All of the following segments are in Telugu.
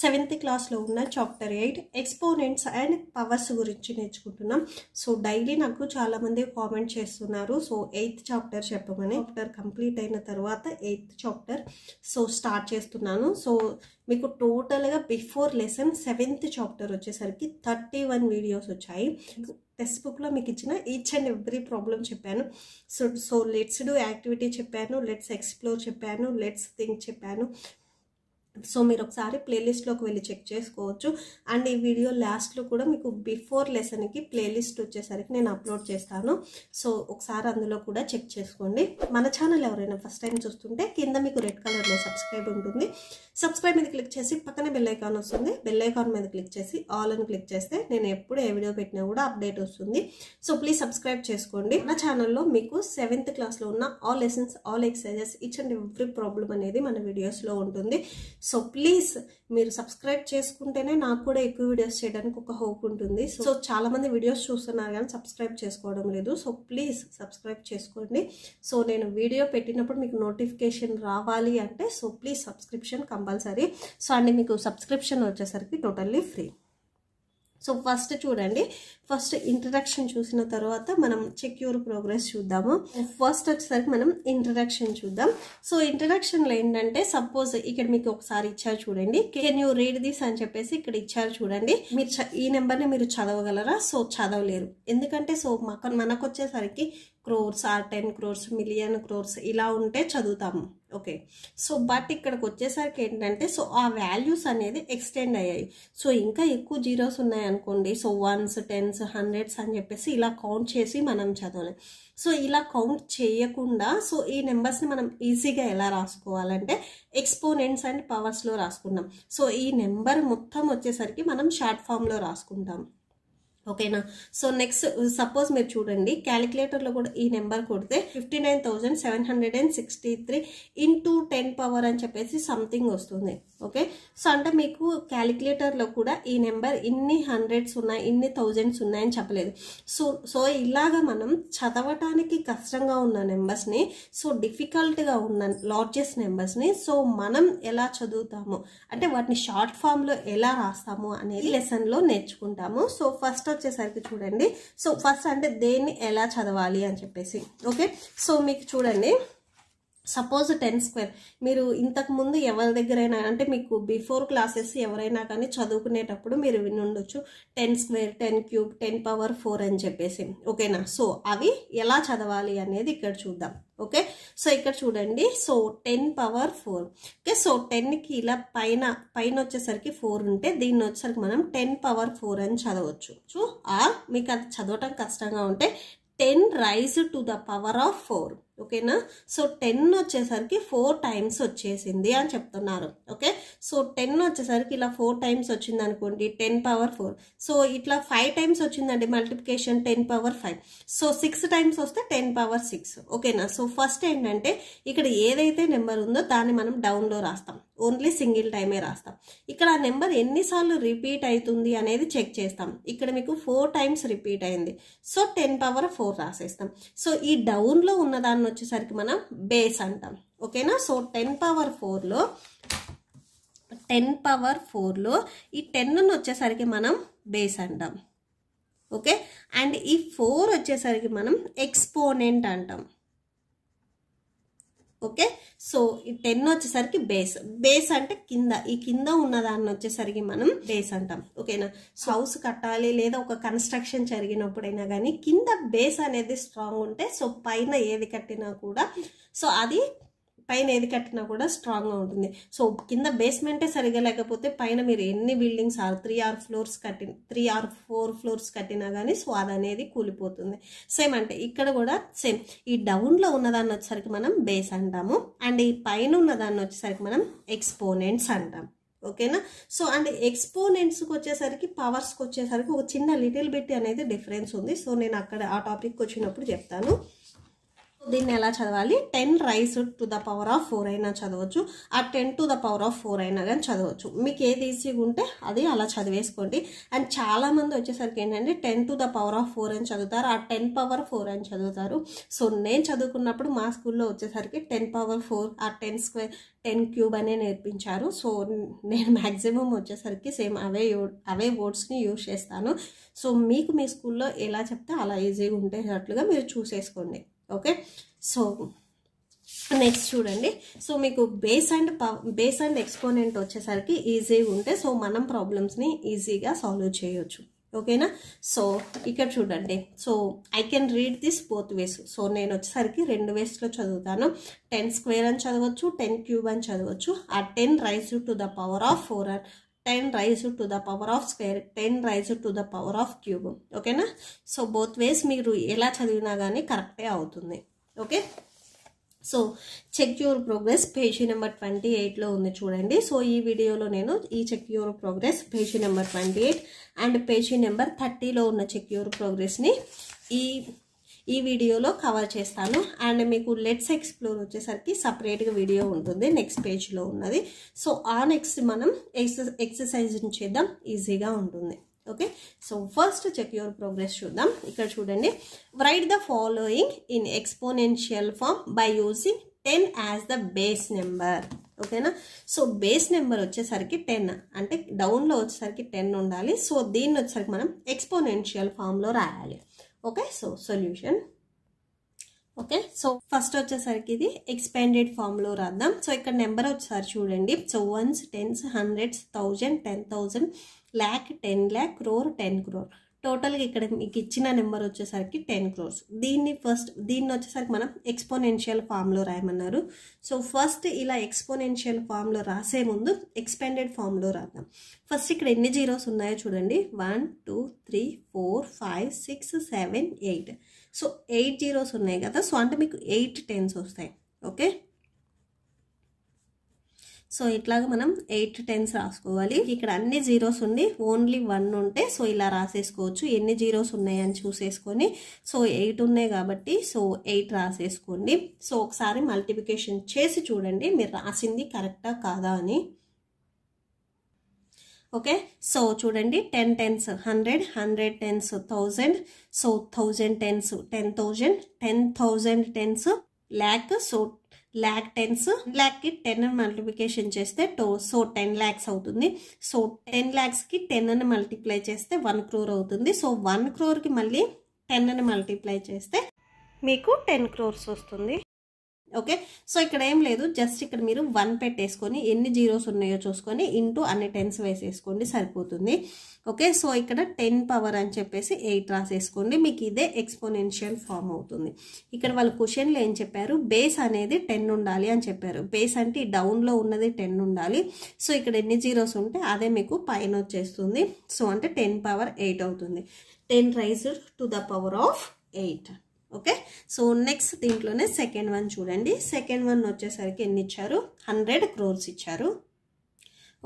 సెవెంత్ క్లాస్లో ఉన్న chapter eight exponents and powers గురించి నేర్చుకుంటున్నాం సో డైలీ నాకు చాలామంది కామెంట్ చేస్తున్నారు సో ఎయిత్ చాప్టర్ చెప్పమని చాప్టర్ కంప్లీట్ అయిన తర్వాత ఎయిత్ చాప్టర్ సో స్టార్ట్ చేస్తున్నాను సో మీకు టోటల్గా బిఫోర్ లెసన్ సెవెంత్ చాప్టర్ వచ్చేసరికి థర్టీ వన్ వీడియోస్ వచ్చాయి టెక్స్ట్ బుక్లో మీకు ఇచ్చిన ఈచ్ అండ్ ఎవ్రీ ప్రాబ్లం చెప్పాను so so let's do activity చెప్పాను లెట్స్ ఎక్స్ప్లోర్ చెప్పాను లెట్స్ థింక్ చెప్పాను సో మీరు ఒకసారి ప్లేలిస్ట్లోకి వెళ్ళి చెక్ చేసుకోవచ్చు అండ్ ఈ వీడియో లాస్ట్లో కూడా మీకు బిఫోర్ లెసన్కి ప్లేలిస్ట్ వచ్చేసరికి నేను అప్లోడ్ చేస్తాను సో ఒకసారి అందులో కూడా చెక్ చేసుకోండి మన ఛానల్ ఎవరైనా ఫస్ట్ టైం చూస్తుంటే కింద మీకు రెడ్ కలర్లో సబ్స్క్రైబ్ ఉంటుంది సబ్స్క్రైబ్ మీద క్లిక్ చేసి పక్కనే బెల్లైకాన్ వస్తుంది బెల్లైకాన్ మీద క్లిక్ చేసి ఆల్ అని క్లిక్ చేస్తే నేను ఎప్పుడు ఏ వీడియో పెట్టినా కూడా అప్డేట్ వస్తుంది సో ప్లీజ్ సబ్స్క్రైబ్ చేసుకోండి నా ఛానల్లో మీకు సెవెంత్ క్లాస్లో ఉన్న all lessons all exercises each and every problem అనేది మన వీడియోస్లో ఉంటుంది సో ప్లీజ్ మీరు సబ్స్క్రైబ్ చేసుకుంటేనే నాకు కూడా ఎక్కువ వీడియోస్ చేయడానికి ఒక హోప్ ఉంటుంది సో చాలామంది వీడియోస్ చూస్తున్నారు కానీ సబ్స్క్రైబ్ చేసుకోవడం లేదు సో ప్లీజ్ సబ్స్క్రైబ్ చేసుకోండి సో నేను వీడియో పెట్టినప్పుడు మీకు నోటిఫికేషన్ రావాలి అంటే so please subscription compulsory so and మీకు సబ్స్క్రిప్షన్ వచ్చేసరికి టోటల్లీ ఫ్రీ సో ఫస్ట్ చూడండి ఫస్ట్ ఇంట్రడక్షన్ చూసిన తర్వాత మనం చెక్యూర్ ప్రోగ్రెస్ చూద్దాము ఫస్ట్ వచ్చేసరికి మనం ఇంట్రడక్షన్ చూద్దాం సో ఇంట్రడక్షన్లో ఏంటంటే సపోజ్ ఇక్కడ మీకు ఒకసారి ఇచ్చారు చూడండి కెన్ యూ రీడ్ దిస్ అని చెప్పేసి ఇక్కడ ఇచ్చారు చూడండి మీరు ఈ నెంబర్ని మీరు చదవగలరా సో చదవలేరు ఎందుకంటే సో మాకు మనకు వచ్చేసరికి crores or ten crores million crores ఇలా ఉంటే చదువుతాము ఓకే సో బట్ ఇక్కడికి వచ్చేసరికి ఏంటంటే సో ఆ వాల్యూస్ అనేది ఎక్స్టెండ్ అయ్యాయి సో ఇంకా ఎక్కువ జీరోస్ ఉన్నాయి అనుకోండి సో వన్స్ టెన్స్ హండ్రెడ్స్ అని చెప్పేసి ఇలా కౌంట్ చేసి మనం చదవలేం సో ఇలా కౌంట్ చేయకుండా సో ఈ నెంబర్స్ని మనం ఈజీగా ఎలా రాసుకోవాలంటే ఎక్స్పోనెంట్స్ అండ్ పవర్స్లో రాసుకుంటాం సో ఈ నెంబర్ మొత్తం వచ్చేసరికి మనం షార్ట్ ఫామ్లో రాసుకుంటాం ఓకేనా సో నెక్స్ట్ సపోజ్ uh, మీరు చూడండి క్యాలిక్యులేటర్లో కూడా ఈ నెంబర్ కొడితే fifty nine thousand seven hundred and sixty three into ten power అని చెప్పేసి సంథింగ్ వస్తుంది ఓకే సో అంటే మీకు క్యాలిక్యులేటర్లో కూడా ఈ నెంబర్ ఇన్ని హండ్రెడ్స్ ఉన్నాయి ఇన్ని థౌజండ్స్ ఉన్నాయని చెప్పలేదు సో సో ఇలాగ మనం చదవటానికి కష్టంగా ఉన్న నెంబర్స్ని సో డిఫికల్ట్గా ఉన్న లార్జెస్ట్ నెంబర్స్ని సో మనం ఎలా చదువుతాము అంటే వాటిని షార్ట్ ఫామ్లో ఎలా రాస్తాము అనేది లెసన్లో నేర్చుకుంటాము సో ఫస్ట్ వచ్చేసరికి చూడండి సో ఫస్ట్ అంటే దేన్ని ఎలా చదవాలి అని చెప్పేసి ఓకే సో మీకు చూడండి సపోజ్ టెన్ స్క్వేర్ మీరు ఇంతకుముందు ఎవరి దగ్గరైనా అంటే మీకు బిఫోర్ క్లాసెస్ ఎవరైనా కానీ చదువుకునేటప్పుడు మీరు వినుండొచ్చు ten square ten cube ten power four అని చెప్పేసి ఓకేనా సో అవి ఎలా చదవాలి అనేది ఇక్కడ చూద్దాం ఓకే సో ఇక్కడ చూడండి so ten power four okay so టెన్కి ఇలా పైన పైన వచ్చేసరికి ఫోర్ ఉంటే దీన్ని వచ్చేసరికి మనం టెన్ పవర్ ఫోర్ అని చదవచ్చు చూ ఆర్ మీకు అది చదవటం కష్టంగా ఉంటే ten raise to the power of four ఓకేనా సో టెన్ వచ్చేసరికి ఫోర్ టైమ్స్ వచ్చేసింది అని చెప్తున్నారు ఓకే సో టెన్ వచ్చేసరికి ఇలా ఫోర్ టైమ్స్ వచ్చింది అనుకోండి టెన్ పవర్ ఫోర్ సో ఇట్లా ఫైవ్ టైమ్స్ వచ్చిందండి multiplication ten power five so six times వస్తే టెన్ పవర్ సిక్స్ ఓకేనా సో ఫస్ట్ ఏంటంటే ఇక్కడ ఏదైతే నెంబర్ ఉందో దాన్ని మనం డౌన్లో రాస్తాం ఓన్లీ సింగిల్ టైమే రాస్తాం ఇక్కడ ఆ నెంబర్ ఎన్నిసార్లు రిపీట్ అవుతుంది అనేది చెక్ చేస్తాం ఇక్కడ మీకు ఫోర్ టైమ్స్ రిపీట్ అయింది సో టెన్ పవర్ ఫోర్ రాసేస్తాం సో ఈ డౌన్లో ఉన్నదాన్ని వచ్చేసరికి మనం బేస్ అంటాం ఓకేనా సో టెన్ పవర్ ఫోర్లో టెన్ పవర్ ఫోర్లో ఈ టెన్ వచ్చేసరికి మనం బేస్ అంటాం ఓకే అండ్ ఈ ఫోర్ వచ్చేసరికి మనం ఎక్స్పోనెంట్ అంటాం ఓకే సో ఈ టెన్ వచ్చేసరికి బేస్ బేస్ అంటే కింద ఈ కింద ఉన్నదాన్ని వచ్చేసరికి మనం బేస్ అంటాం ఓకేనా హౌస్ కట్టాలి లేదా ఒక కన్స్ట్రక్షన్ జరిగినప్పుడైనా కానీ కింద బేస్ అనేది స్ట్రాంగ్ ఉంటే సో పైన ఏది కట్టినా కూడా సో అది పైన ఏది కట్టినా కూడా స్ట్రాంగ్గా ఉంటుంది సో కింద బేస్మెంటే సరిగా లేకపోతే పైన మీరు ఎన్ని buildings or three or floors కట్టిన త్రీ ఆర్ ఫోర్ ఫ్లోర్స్ కట్టినా కానీ సో అది అనేది కూలిపోతుంది సేమ్ అంటే ఇక్కడ కూడా సేమ్ ఈ డౌన్లో ఉన్నదాన్ని వచ్చేసరికి మనం బేస్ అంటాము అండ్ ఈ పైన ఉన్నదాన్ని వచ్చేసరికి మనం ఎక్స్పోనెంట్స్ అంటాం ఓకేనా సో అండ్ ఎక్స్పోనెంట్స్కి వచ్చేసరికి పవర్స్కి వచ్చేసరికి ఒక చిన్న లిటిల్ బిట్ అనేది డిఫరెన్స్ ఉంది సో నేను అక్కడ ఆ టాపిక్ వచ్చినప్పుడు చెప్తాను దీన్ని ఎలా చదవాలి ten raise to the power of four అయినా చదవచ్చు ఆ ten to the power of four అయినా కానీ చదవచ్చు మీకు ఏది ఈజీగా ఉంటే అది అలా చదివేసుకోండి అండ్ చాలామంది వచ్చేసరికి ఏంటంటే ten to the power of four అని చదువుతారు ఆ టెన్ పవర్ ఫోర్ అని చదువుతారు సో నేను చదువుకున్నప్పుడు మా స్కూల్లో వచ్చేసరికి టెన్ పవర్ ఫోర్ ఆ టెన్ స్క్వేర్ టెన్ క్యూబ్ అనే నేర్పించారు సో నేను మ్యాక్సిమం వచ్చేసరికి సేమ్ అవే అవే వర్డ్స్ని యూజ్ చేస్తాను సో మీకు మీ స్కూల్లో ఎలా చెప్తే అలా ఈజీగా ఉంటే మీరు చూసేసుకోండి ఓకే సో నెక్స్ట్ చూడండి సో మీకు base and base and exponent వచ్చేసరికి ఈజీగా ఉంటే సో మనం ప్రాబ్లమ్స్ని ఈజీగా సాల్వ్ చేయొచ్చు ఓకేనా సో ఇక్కడ చూడండి so I can read this both ways so నేను వచ్చేసరికి రెండు వేస్లో చదువుతాను టెన్ స్క్వేర్ అని చదవచ్చు టెన్ క్యూబ్ అని చదవచ్చు ఆ ten raise to the power of four ten raise to the power of square ten raise to the power of cube ఓకేనా సో బోత్ వేస్ మీరు ఎలా చదివినా కానీ కరెక్టే అవుతుంది okay so check your progress page number twenty ఎయిట్లో ఉంది చూడండి సో ఈ వీడియోలో నేను ఈ check your progress page number twenty eight and page number థర్టీలో ఉన్న చెక్ యువర్ ప్రోగ్రెస్ని ఈ ఈ వీడియోలో కవర్ చేస్తాను అండ్ మీకు లెట్స్ ఎక్స్ప్లోర్ వచ్చేసరికి సపరేట్గా వీడియో ఉంటుంది నెక్స్ట్ పేజ్లో ఉన్నది సో ఆ నెక్స్ట్ మనం ఎక్స ఎక్సర్సైజ్ చేద్దాం ఈజీగా ఉంటుంది okay so first check your progress చూద్దాం ఇక్కడ చూడండి write the following in exponential form by using ten as the base number ఓకేనా సో బేస్ నెంబర్ వచ్చేసరికి టెన్ అంటే డౌన్లో వచ్చేసరికి టెన్ ఉండాలి సో దీన్ని వచ్చేసరికి మనం ఎక్స్పోనెన్షియల్ ఫామ్లో రాయాలి okay so solution okay so first వచ్చేసరికి ఇది ఎక్స్పాండెడ్ ఫామ్లో రాద్దాం సో ఇక్కడ నెంబర్ ఒకసారి చూడండి so ones tens hundreds thousand ten thousand lakh ten lakh crore ten crore టోటల్గా ఇక్కడ మీకు ఇచ్చిన నెంబర్ వచ్చేసరికి టెన్ క్రోర్స్ దీన్ని ఫస్ట్ దీన్ని వచ్చేసరికి మనం ఎక్స్పోనెన్షియల్ ఫామ్లో రాయమన్నారు సో ఫస్ట్ ఇలా ఎక్స్పోనెన్షియల్ ఫామ్లో రాసే ముందు ఎక్స్పాండెడ్ ఫామ్లో రాద్దాం ఫస్ట్ ఇక్కడ ఎన్ని జీరోస్ ఉన్నాయో చూడండి one two three four five six seven eight so eight zeros ఉన్నాయి కదా సో అంటే మీకు ఎయిట్ టెన్స్ వస్తాయి ఓకే సో ఇట్లాగ మనం ఎయిట్ టెన్స్ రాసుకోవాలి ఇక్కడ అన్ని జీరోస్ ఉండి ఓన్లీ వన్ ఉంటే సో ఇలా రాసేసుకోవచ్చు ఎన్ని జీరోస్ ఉన్నాయని చూసేసుకొని సో ఎయిట్ ఉన్నాయి కాబట్టి సో ఎయిట్ రాసేసుకోండి సో ఒకసారి మల్టిప్లికేషన్ చేసి చూడండి మీరు రాసింది కరెక్టా కాదా అని ఓకే సో చూడండి ten tens hundred hundred tens thousand so thousand tens ten thousand ten thousand tens lakh so lakh tens ల్యాక్కి టెన్ అని మల్టిప్లికేషన్ చేస్తే టో సో టెన్ ల్యాక్స్ అవుతుంది సో టెన్ ల్యాక్స్కి టెన్ అని మల్టిప్లై చేస్తే వన్ క్రోర్ అవుతుంది సో వన్ క్రోర్కి మళ్ళీ టెన్ అని మల్టిప్లై చేస్తే మీకు టెన్ క్రోర్స్ వస్తుంది ఓకే సో ఇక్కడ ఏం లేదు జస్ట్ ఇక్కడ మీరు వన్ పెట్టేసుకొని ఎన్ని జీరోస్ ఉన్నాయో చూసుకొని ఇంటూ అన్ని టెన్స్ వేసేసుకోండి సరిపోతుంది ఓకే సో ఇక్కడ టెన్ పవర్ అని చెప్పేసి ఎయిట్ రాసేసుకోండి మీకు ఇదే ఎక్స్పోనెన్షియల్ ఫామ్ అవుతుంది ఇక్కడ వాళ్ళు క్వశ్చన్లో ఏం చెప్పారు బేస్ అనేది టెన్ ఉండాలి అని చెప్పారు బేస్ అంటే డౌన్లో ఉన్నది టెన్ ఉండాలి సో ఇక్కడ ఎన్ని జీరోస్ ఉంటే అదే మీకు పైన వచ్చేస్తుంది సో అంటే టెన్ పవర్ ఎయిట్ అవుతుంది ten raise to the power of eight okay so next దీంట్లోనే సెకండ్ వన్ చూడండి సెకండ్ వన్ వచ్చేసరికి ఎన్ని ఇచ్చారు హండ్రెడ్ క్రోర్స్ ఇచ్చారు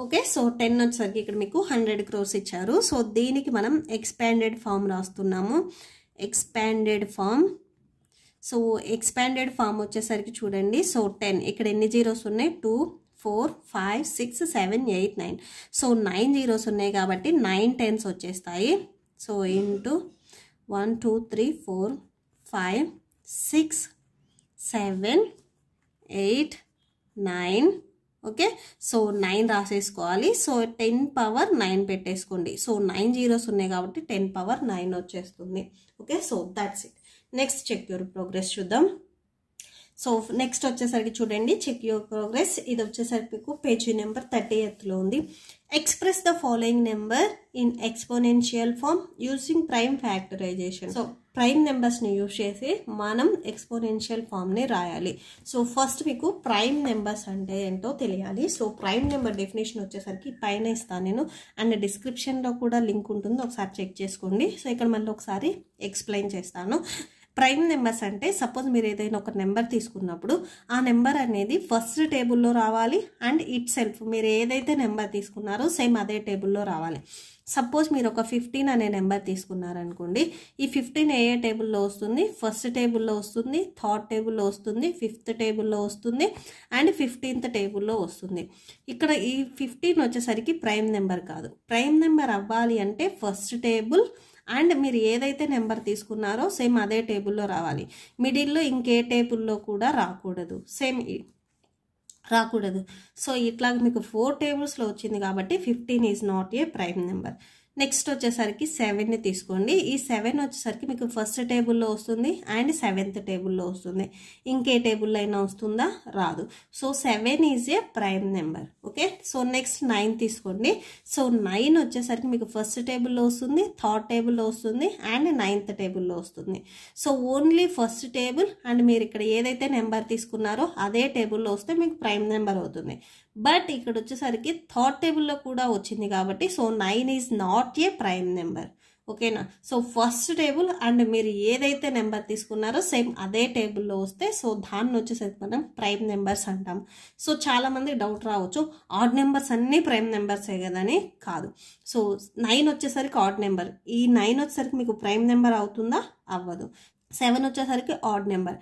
ఓకే సో టెన్ వచ్చేసరికి ఇక్కడ మీకు హండ్రెడ్ క్రోర్స్ ఇచ్చారు సో దీనికి మనం ఎక్స్పాండెడ్ ఫామ్ రాస్తున్నాము expanded form so expanded form వచ్చేసరికి చూడండి సో టెన్ ఇక్కడ ఎన్ని జీరోస్ ఉన్నాయి two four five six seven eight nine so nine zeros ఉన్నాయి కాబట్టి నైన్ టెన్స్ వచ్చేస్తాయి so into one two three four five six seven eight nine okay so nine రాసేసుకోవాలి సో టెన్ పవర్ నైన్ పెట్టేసుకోండి సో నైన్ జీరోస్ ఉన్నాయి కాబట్టి టెన్ పవర్ నైన్ వచ్చేస్తుంది okay so that's it next check your progress చూద్దాం సో నెక్స్ట్ వచ్చేసరికి చూడండి చెక్ యువర్ ప్రోగ్రెస్ ఇది వచ్చేసరికి మీకు పేజ్ నెంబర్ థర్టీ ఎయిత్లో ఉంది express the following number in exponential form using prime factorization so prime నెంబర్స్ని యూజ్ చేసి మనం ఎక్స్పోనెన్షియల్ ఫామ్ని రాయాలి సో ఫస్ట్ మీకు ప్రైమ్ నెంబర్స్ అంటే ఏంటో తెలియాలి సో ప్రైమ్ నెంబర్ డెఫినేషన్ వచ్చేసరికి పైన ఇస్తాను నేను అండ్ డిస్క్రిప్షన్లో కూడా లింక్ ఉంటుంది ఒకసారి చెక్ చేసుకోండి సో ఇక్కడ మళ్ళీ ఒకసారి ఎక్స్ప్లెయిన్ చేస్తాను ప్రైమ్ నెంబర్స్ అంటే సపోజ్ మీరు ఏదైనా ఒక నెంబర్ తీసుకున్నప్పుడు ఆ నెంబర్ అనేది ఫస్ట్ టేబుల్లో రావాలి అండ్ ఇట్ సెల్ఫ్ మీరు ఏదైతే నెంబర్ తీసుకున్నారో సేమ్ అదే టేబుల్లో రావాలి సపోజ్ మీరు ఒక ఫిఫ్టీన్ అనే నెంబర్ తీసుకున్నారనుకోండి ఈ ఫిఫ్టీన్ ఏ ఏ టేబుల్లో వస్తుంది ఫస్ట్ టేబుల్లో వస్తుంది థర్డ్ టేబుల్లో వస్తుంది ఫిఫ్త్ టేబుల్లో వస్తుంది అండ్ ఫిఫ్టీన్త్ టేబుల్లో వస్తుంది ఇక్కడ ఈ ఫిఫ్టీన్ వచ్చేసరికి ప్రైమ్ నెంబర్ కాదు ప్రైమ్ నెంబర్ అవ్వాలి అంటే ఫస్ట్ టేబుల్ అండ్ మీరు ఏదైతే నెంబర్ తీసుకున్నారో సేమ్ అదే టేబుల్లో రావాలి మిడిల్లో ఇంకే టేబుల్లో కూడా రాకూడదు సేమ్ రాకూడదు సో ఇట్లా మీకు ఫోర్ టేబుల్స్లో వచ్చింది కాబట్టి fifteen is not a prime number next వచ్చేసరికి సెవెన్ని తీసుకోండి ఈ సెవెన్ వచ్చేసరికి మీకు ఫస్ట్ టేబుల్లో వస్తుంది అండ్ సెవెంత్ టేబుల్లో వస్తుంది ఇంకే టేబుల్లో అయినా వస్తుందా రాదు so seven is a prime number okay so next nine తీసుకోండి సో నైన్ వచ్చేసరికి మీకు ఫస్ట్ టేబుల్లో వస్తుంది థర్డ్ టేబుల్లో వస్తుంది అండ్ నైన్త్ టేబుల్లో వస్తుంది so only first table and మీరు ఇక్కడ ఏదైతే నెంబర్ తీసుకున్నారో అదే టేబుల్లో వస్తే మీకు ప్రైమ్ నెంబర్ అవుతుంది బట్ ఇక్కడ వచ్చేసరికి థర్డ్ టేబుల్లో కూడా వచ్చింది కాబట్టి so nine is not a prime number ఓకేనా సో ఫస్ట్ టేబుల్ అండ్ మీరు ఏదైతే నెంబర్ తీసుకున్నారో సేమ్ అదే టేబుల్లో వస్తే సో దాన్ని వచ్చేసరికి మనం ప్రైమ్ నెంబర్స్ అంటాం సో చాలామంది డౌట్ రావచ్చు ఆడ్ నెంబర్స్ అన్నీ ప్రైమ్ నెంబర్సే కదని కాదు సో నైన్ వచ్చేసరికి ఆడ్ నెంబర్ ఈ నైన్ వచ్చేసరికి మీకు ప్రైమ్ నెంబర్ అవుతుందా అవ్వదు సెవెన్ వచ్చేసరికి ఆడ్ నెంబర్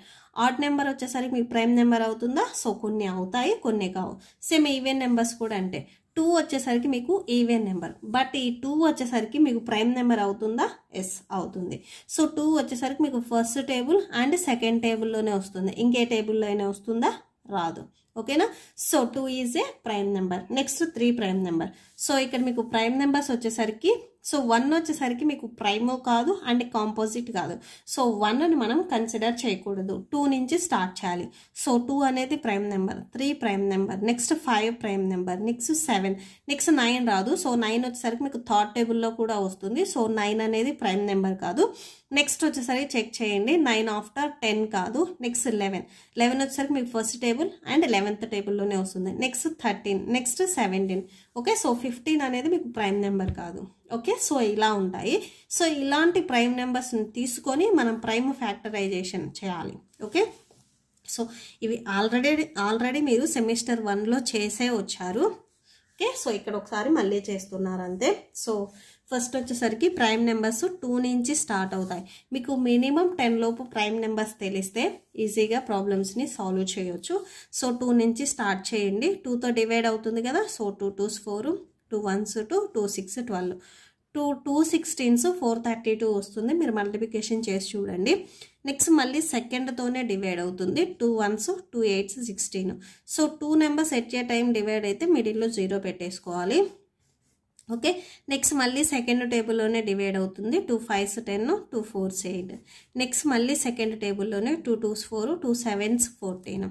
ఆడ్ నెంబర్ వచ్చేసరికి మీకు ప్రైమ్ నెంబర్ అవుతుందా సో కొన్ని అవుతాయి కొన్ని కావు సేమ్ ఈవెన్ నెంబర్స్ కూడా అంటే టూ వచ్చేసరికి మీకు ఈవెన్ నెంబర్ బట్ ఈ టూ వచ్చేసరికి మీకు ప్రైమ్ నెంబర్ అవుతుందా ఎస్ అవుతుంది సో టూ వచ్చేసరికి మీకు ఫస్ట్ టేబుల్ అండ్ సెకండ్ టేబుల్లోనే వస్తుంది ఇంకే టేబుల్లో అయినా వస్తుందా రాదు ఓకేనా so two is a prime number next three prime number so ఇక్కడ మీకు ప్రైమ్ నెంబర్స్ వచ్చేసరికి సో వన్ వచ్చేసరికి మీకు ప్రైమో కాదు అండ్ కాంపోజిట్ కాదు సో వన్ని మనం కన్సిడర్ చేయకూడదు టూ నుంచి స్టార్ట్ చేయాలి సో టూ అనేది prime number three prime number next five prime number next seven next nine రాదు సో నైన్ వచ్చేసరికి మీకు థర్డ్ టేబుల్లో కూడా వస్తుంది సో నైన్ అనేది ప్రైమ్ నెంబర్ కాదు నెక్స్ట్ వచ్చేసరికి చెక్ చేయండి నైన్ ఆఫ్టర్ టెన్ కాదు నెక్స్ట్ లెవెన్ లెవెన్ వచ్చేసరికి మీకు ఫస్ట్ టేబుల్ అండ్ లెవెన్త్ టేబుల్లోనే వస్తుంది next thirteen next seventeen okay so fifteen అనేది మీకు ప్రైమ్ నెంబర్ కాదు ఓకే సో ఇలా ఉంటాయి సో ఇలాంటి ప్రైమ్ నెంబర్స్ని తీసుకొని మనం ప్రైమ్ ఫ్యాక్టరైజేషన్ చేయాలి ఓకే సో ఇవి ఆల్రెడీ ఆల్రెడీ మీరు సెమిస్టర్ వన్లో చేసే వచ్చారు ఓకే సో ఇక్కడ ఒకసారి మళ్ళీ చేస్తున్నారు అంతే సో ఫస్ట్ వచ్చేసరికి ప్రైమ్ నెంబర్స్ టూ నుంచి స్టార్ట్ అవుతాయి మీకు మినిమం టెన్ లోపు ప్రైమ్ నెంబర్స్ తెలిస్తే ఈజీగా ప్రాబ్లమ్స్ని సాల్వ్ చేయొచ్చు సో టూ నుంచి స్టార్ట్ చేయండి టూతో డివైడ్ అవుతుంది కదా so two twos four two ones two two six twelve two two sixteens four thirty two వస్తుంది మీరు మల్టిఫికేషన్ చేసి చూడండి నెక్స్ట్ మళ్ళీ సెకండ్తోనే డివైడ్ అవుతుంది two ones two eights sixteen so two numbers at time divide అయితే మిడిల్లో జీరో పెట్టేసుకోవాలి ఓకే నెక్స్ట్ మళ్ళీ సెకండ్ టేబుల్లోనే డివైడ్ అవుతుంది two fives ten two fours eight next మళ్ళీ సెకండ్ టేబుల్లోనే two twos four two sevens fourteen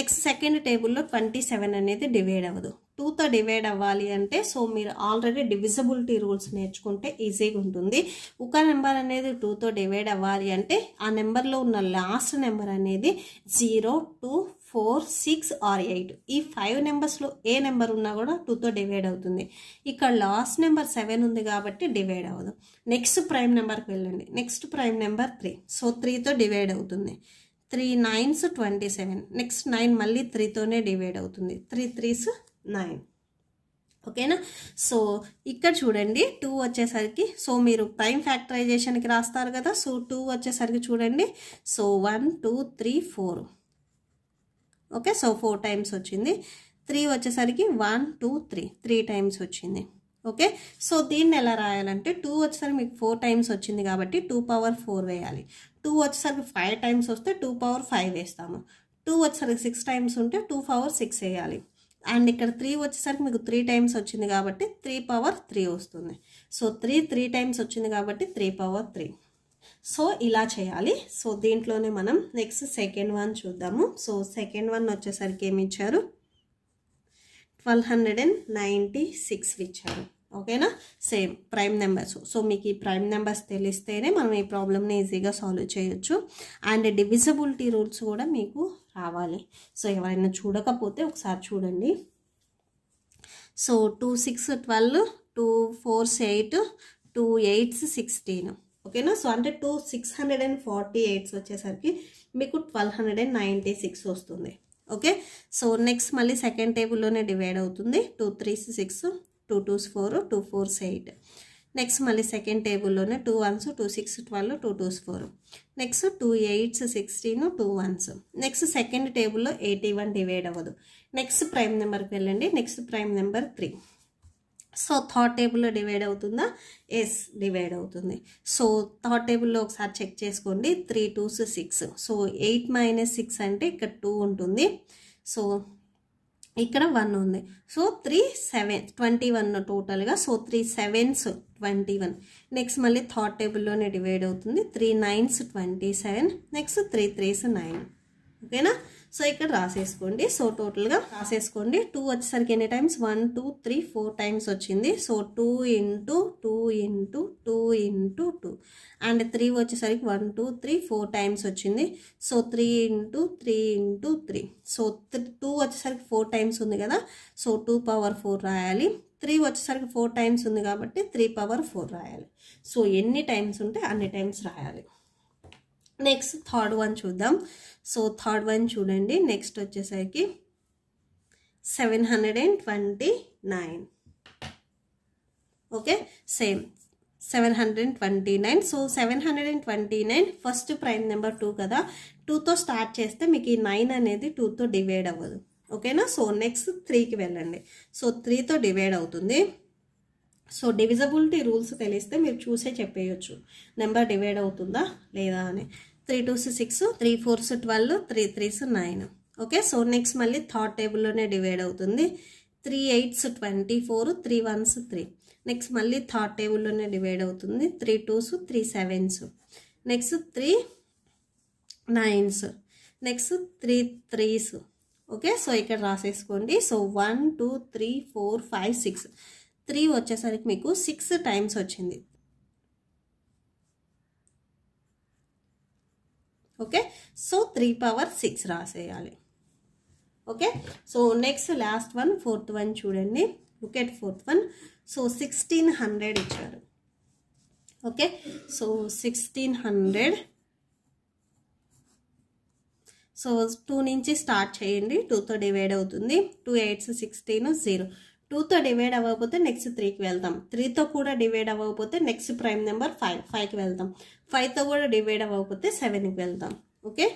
next second టేబుల్లో ట్వంటీ సెవెన్ అనేది డివైడ్ అవ్వదు టూతో డివైడ్ అవ్వాలి అంటే సో మీరు ఆల్రెడీ డివిజబిలిటీ రూల్స్ నేర్చుకుంటే ఈజీగా ఉంటుంది ఒక నెంబర్ అనేది టూతో డివైడ్ అవ్వాలి అంటే ఆ నెంబర్లో ఉన్న లాస్ట్ నెంబర్ అనేది zero two four six or eight ఈ ఫైవ్ నెంబర్స్లో ఏ నెంబర్ ఉన్నా కూడా టూతో డివైడ్ అవుతుంది ఇక్కడ లాస్ట్ నెంబర్ సెవెన్ ఉంది కాబట్టి డివైడ్ అవ్వదు నెక్స్ట్ ప్రైమ్ నెంబర్కి వెళ్ళండి next prime number three so త్రీతో డివైడ్ అవుతుంది three nines twenty seven next nine మళ్ళీ త్రీతోనే డివైడ్ అవుతుంది త్రీ త్రీస్ నైన్ ఓకేనా సో ఇక్కడ చూడండి టూ వచ్చేసరికి సో మీరు టైం ఫ్యాక్టరైజేషన్కి రాస్తారు కదా సో టూ వచ్చేసరికి చూడండి so one two three four okay so four times వచ్చింది త్రీ వచ్చేసరికి one two three three times వచ్చింది ఓకే సో దీన్ని ఎలా రాయాలంటే టూ వచ్చేసరికి మీకు ఫోర్ టైమ్స్ వచ్చింది కాబట్టి టూ పవర్ ఫోర్ వేయాలి టూ వచ్చేసరికి ఫైవ్ టైమ్స్ వస్తే టూ పవర్ ఫైవ్ వేస్తాము టూ వచ్చేసరికి సిక్స్ టైమ్స్ ఉంటే టూ పవర్ సిక్స్ వేయాలి అండ్ ఇక్కడ త్రీ వచ్చేసరికి మీకు త్రీ టైమ్స్ వచ్చింది కాబట్టి త్రీ పవర్ త్రీ వస్తుంది సో త్రీ త్రీ టైమ్స్ వచ్చింది కాబట్టి త్రీ పవర్ త్రీ సో ఇలా చేయాలి సో దీంట్లోనే మనం నెక్స్ట్ సెకండ్ వన్ చూద్దాము సో సెకండ్ వన్ వచ్చేసరికి ఏమి ఇచ్చారు twelve hundred and ninety six ఇచ్చారు ఓకేనా సేమ్ ప్రైమ్ నెంబర్స్ సో మీకు ఈ ప్రైమ్ నెంబర్స్ తెలిస్తేనే మనం ఈ ప్రాబ్లమ్ని ఈజీగా సాల్వ్ చేయొచ్చు అండ్ డివిజిబిలిటీ రూల్స్ కూడా మీకు రావాలి సో ఎవరైనా చూడకపోతే ఒకసారి చూడండి so two six twelve two fours eight two eights sixteen ఓకేనా సో అంటే two six hundred and forty eights వచ్చేసరికి మీకు twelve hundred and ninety six వస్తుంది ఓకే సో నెక్స్ట్ మళ్ళీ సెకండ్ టేబుల్లోనే డివైడ్ అవుతుంది two threes six two twos four two fours eight next మళ్ళీ సెకండ్ టేబుల్లోనే two ones two six twelve two twos four next two eights sixteen two ones next second టేబుల్లో ఎయిటీ వన్ డివైడ్ అవ్వదు నెక్స్ట్ ప్రైమ్ నెంబర్కి వెళ్ళండి next prime number three so third టేబుల్లో డివైడ్ అవుతుందా ఎస్ డివైడ్ అవుతుంది సో థర్డ్ టేబుల్లో ఒకసారి చెక్ చేసుకోండి three twos six so eight minus six అంటే ఇక్కడ టూ ఉంటుంది సో ఇక్కడ వన్ ఉంది so three seven twenty one టోటల్గా so three sevens twenty one next మళ్ళీ థర్డ్ టేబుల్లోనే డివైడ్ అవుతుంది three nines twenty seven next three threes nine ఓకేనా సో ఇక్కడ రాసేసుకోండి సో టోటల్గా రాసేసుకోండి టూ వచ్చేసరికి ఎన్ని times one two three four times వచ్చింది so two into two into two into two and three వచ్చేసరికి one two three four times వచ్చింది so three into three into three so two వచ్చేసరికి ఫోర్ టైమ్స్ ఉంది కదా సో టూ పవర్ ఫోర్ రాయాలి త్రీ వచ్చేసరికి ఫోర్ టైమ్స్ ఉంది కాబట్టి త్రీ పవర్ ఫోర్ రాయాలి సో ఎన్ని టైమ్స్ ఉంటే అన్ని టైమ్స్ రాయాలి నెక్స్ట్ థర్డ్ వన్ చూద్దాం సో థర్డ్ వన్ చూడండి నెక్స్ట్ వచ్చేసరికి seven hundred and twenty nine okay same seven hundred and twenty nine so seven hundred and twenty nine first prime number two కదా టూతో స్టార్ట్ చేస్తే మీకు ఈ నైన్ అనేది టూతో డివైడ్ అవ్వదు ఓకేనా సో నెక్స్ట్ త్రీకి వెళ్ళండి సో త్రీతో డివైడ్ అవుతుంది సో డివిజబిలిటీ రూల్స్ తెలిస్తే మీరు చూసే చెప్పేయచ్చు నెంబర్ డివైడ్ అవుతుందా లేదా అని three twos six three fours twelve three threes nine okay so next మళ్ళీ థర్డ్ టేబుల్లోనే డివైడ్ అవుతుంది three eights twenty four three ones three next మళ్ళీ థర్డ్ టేబుల్లోనే డివైడ్ అవుతుంది three twos three sevens next three nines next three threes okay so ఇక్కడ రాసేసుకోండి so one two three four five six three వచ్చేసరికి మీకు సిక్స్ టైమ్స్ వచ్చింది okay so three power six రాసేయాలి okay so next last one fourth one చూడండి look fourth one so sixteen hundred ఇచ్చారు okay so sixteen hundred so two నుంచి స్టార్ట్ చేయండి టూతో డివైడ్ అవుతుంది టూ ఎయిట్స్ సిక్స్టీన్ జీరో టూతో డివైడ్ అవ్వకపోతే నెక్స్ట్ త్రీకి వెళ్తాం త్రీతో కూడా డివైడ్ అవ్వకపోతే నెక్స్ట్ ప్రైమ్ నెంబర్ ఫైవ్ ఫైవ్కి వెళ్తాం ఫైవ్తో కూడా డివైడ్ అవ్వకపోతే సెవెన్కి వెళ్తాం okay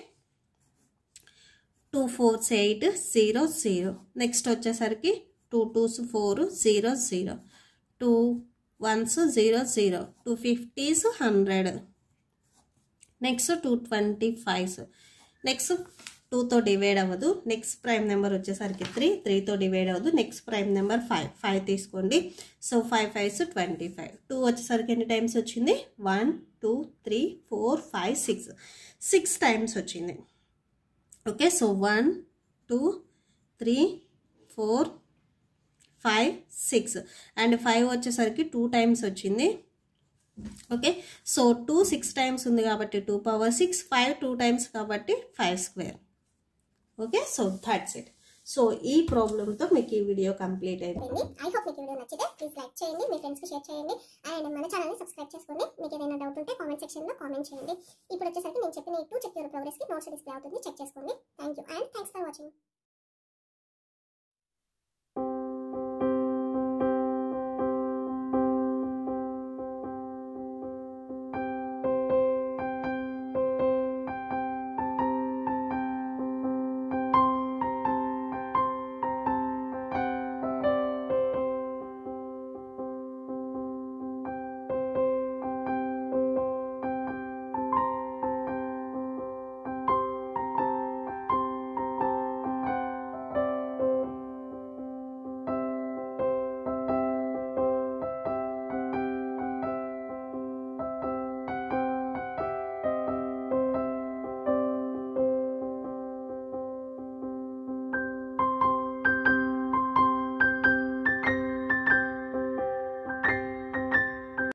two fours eight zero zero next వచ్చేసరికి two twos four zero zero two ones zero zero two fifties hundred next two twenty fives next టూతో డివైడ్ అవ్వదు నెక్స్ట్ ప్రైమ్ నెంబర్ వచ్చేసరికి త్రీ త్రీతో డివైడ్ అవ్వదు next prime number five five తీసుకోండి so five fives twenty five two వచ్చేసరికి ఎన్ని టైమ్స్ వచ్చింది one two three four five six six times వచ్చింది okay so one two three four five six and five వచ్చేసరికి టూ టైమ్స్ వచ్చింది okay so two six times ఉంది కాబట్టి two power six five two times కాబట్టి five square okay so that's it so ఈ ప్రాబ్లంతో మీకు ఈ వీడియో కంప్లీట్ అయిపోయింది ఐ హోప్ మీకు వీడియో నచ్చితే ప్లీజ్ లైక్ చేయండి మీ ఫ్రెండ్స్కి షేర్ చేయండి అండ్ మన ఛానల్ని సబ్స్క్రైబ్ చేసుకోండి మీకు ఏదైనా డౌట్ ఉంటే కామెంట్ సెక్షన్లో కామెంట్ చేయండి ఇప్పుడు వచ్చేసరికి నేను చెప్పిన టూ చెక్ యూర్ ప్రోగ్రెస్కి నోట్స్ డిస్ప్లే అవుతుంది చెక్ చేసుకోండి thank you and thanks for watching